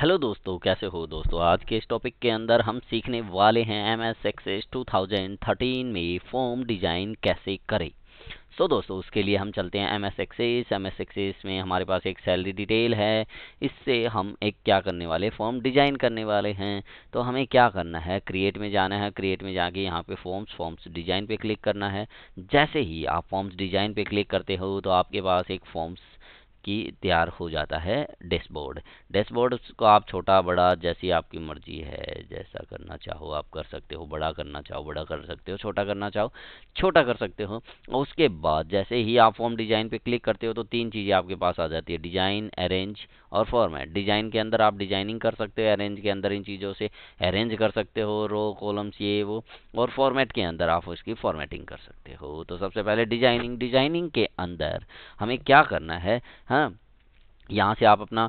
hello दोस्तों कैसे हो दोस्तों आज के इस टॉपिक के अंदर हम सीखने वाले हैं एम एस एक्सेस टू में फॉर्म डिजाइन कैसे करें सो so दोस्तों उसके लिए हम चलते हैं एम एस एक्सेस एम एस एक्सेस में हमारे पास एक सैलरी डिटेल है इससे हम एक क्या करने वाले फॉर्म डिजाइन करने वाले हैं तो हमें क्या करना है क्रिएट में जाना है क्रिएट में जाके यहाँ पे फॉर्म्स फॉर्म्स डिजाइन पे क्लिक करना है जैसे ही आप फॉर्म्स डिजाइन पे क्लिक करते हो तो आपके पास एक फॉर्म्स की तैयार हो जाता है डैशबोर्ड डैशबोर्ड को आप छोटा बड़ा जैसी आपकी मर्जी है जैसा करना चाहो आप कर सकते हो बड़ा करना चाहो बड़ा कर सकते हो छोटा करना चाहो छोटा कर सकते हो और उसके बाद जैसे ही आप फॉर्म डिज़ाइन पे क्लिक करते हो तो तीन चीज़ें आपके पास आ जाती है डिज़ाइन अरेंज और फॉर्मेट डिज़ाइन के अंदर आप डिज़ाइनिंग कर सकते हो अरेंज के अंदर इन चीज़ों से अरेंज कर सकते हो रो कॉलम्स ये वो और फॉर्मेट के अंदर आप उसकी फॉर्मेटिंग कर सकते हो तो सबसे पहले डिज़ाइनिंग डिज़ाइनिंग के अंदर हमें क्या करना है हाँ यहाँ से आप अपना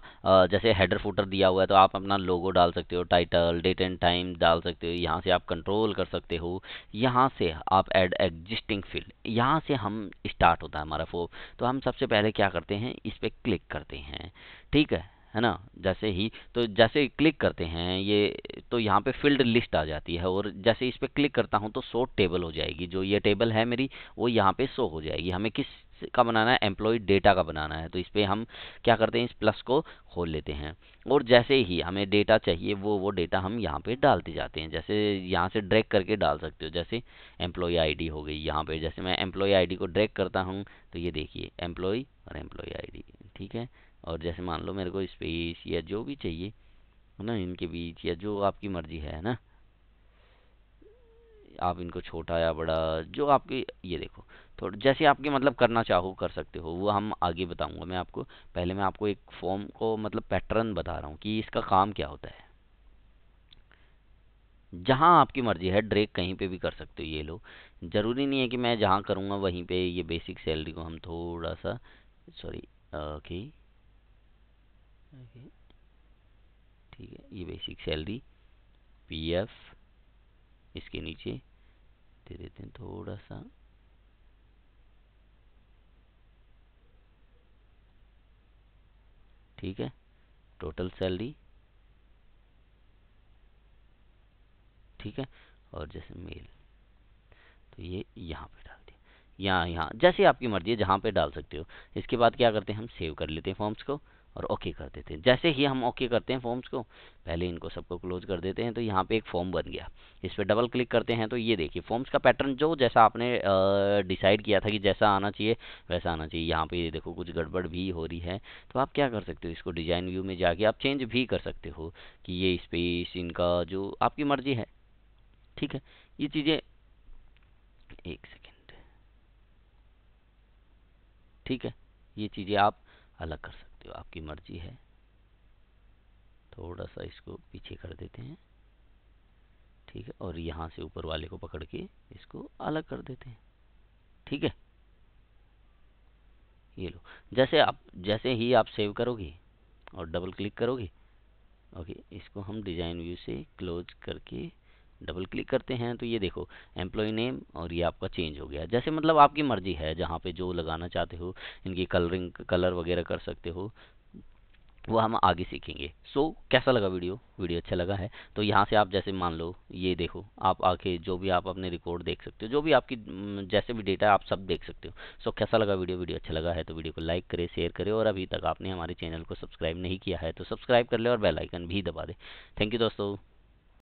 जैसे हेडर फुटर दिया हुआ है तो आप अपना लोगो डाल सकते हो टाइटल डेट एंड टाइम डाल सकते हो यहाँ से आप कंट्रोल कर सकते हो यहाँ से आप एड एग्जिस्टिंग फील्ड यहाँ से हम स्टार्ट होता है हमारा फो तो हम सबसे पहले क्या करते हैं इस पर क्लिक करते हैं ठीक है है ना जैसे ही तो जैसे क्लिक करते हैं ये तो यहाँ पे फील्ड लिस्ट आ जाती है और जैसे इस पर क्लिक करता हूँ तो शो टेबल हो जाएगी जो ये टेबल है मेरी वो यहाँ पे शो हो जाएगी हमें किस का बनाना है एम्प्लॉय डेटा का बनाना है तो इस पर हम क्या करते हैं इस प्लस को खोल लेते हैं और जैसे ही हमें डेटा चाहिए वो वो डेटा हम यहाँ पे डालते जाते हैं जैसे यहाँ से ड्रैग करके डाल सकते हो जैसे एम्प्लॉय आईडी हो गई यहाँ पे जैसे मैं एम्प्लॉय आईडी को ड्रैग करता हूँ तो ये देखिए एम्प्लॉय और एम्प्लॉय आईडी ठीक है और जैसे मान लो मेरे को स्पेस या जो भी चाहिए है ना इनके बीच या जो आपकी मर्जी है ना आप इनको छोटा या बड़ा जो आपके ये देखो थोड़ा जैसे आपके मतलब करना चाहो कर सकते हो वो हम आगे बताऊंगा मैं आपको पहले मैं आपको एक फॉर्म को मतलब पैटर्न बता रहा हूँ कि इसका काम क्या होता है जहाँ आपकी मर्जी है ड्रेक कहीं पे भी कर सकते हो ये लो ज़रूरी नहीं है कि मैं जहाँ करूँगा वहीं पे ये बेसिक सैलरी को हम थोड़ा सा सॉरी ओके ठीक है ये बेसिक सैलरी पीएफ इसके नीचे देते रहते हैं थोड़ा सा ठीक है टोटल सैलरी ठीक है और जैसे मेल तो ये यहाँ पे डाल दिया यहाँ यहाँ जैसे आपकी मर्जी है जहाँ पे डाल सकते हो इसके बाद क्या करते हैं हम सेव कर लेते हैं फॉर्म्स को और ओके कर देते हैं जैसे ही हम ओके करते हैं फॉर्म्स को पहले इनको सबको क्लोज कर देते हैं तो यहाँ पे एक फॉर्म बन गया इस पर डबल क्लिक करते हैं तो ये देखिए फॉर्म्स का पैटर्न जो जैसा आपने डिसाइड किया था कि जैसा आना चाहिए वैसा आना चाहिए यहाँ पे देखो कुछ गड़बड़ भी हो रही है तो आप क्या कर सकते हो इसको डिज़ाइन व्यू में जाके आप चेंज भी कर सकते हो कि ये स्पेस इनका जो आपकी मर्जी है ठीक है ये चीज़ें एक सेकेंड ठीक है ये चीज़ें आप अलग कर सकते सकते हो आपकी मर्जी है थोड़ा सा इसको पीछे कर देते हैं ठीक है और यहाँ से ऊपर वाले को पकड़ के इसको अलग कर देते हैं ठीक है ये लो जैसे आप जैसे ही आप सेव करोगे और डबल क्लिक करोगे ओके इसको हम डिज़ाइन व्यू से क्लोज करके डबल क्लिक करते हैं तो ये देखो एम्प्लॉय नेम और ये आपका चेंज हो गया जैसे मतलब आपकी मर्जी है जहाँ पे जो लगाना चाहते हो इनकी कलरिंग कलर वगैरह कर सकते हो वो हम आगे सीखेंगे सो so, कैसा लगा वीडियो वीडियो अच्छा लगा है तो यहाँ से आप जैसे मान लो ये देखो आप आके जो भी आप अपने रिकॉर्ड देख सकते हो जो भी आपकी जैसे भी डेटा है आप सब देख सकते हो सो so, कैसा लगा वीडियो वीडियो अच्छा लगा है तो वीडियो को लाइक करें शेयर करें और अभी तक आपने हमारे चैनल को सब्सक्राइब नहीं किया है तो सब्सक्राइब कर ले और बेलाइकन भी दबा दें थैंक यू दोस्तों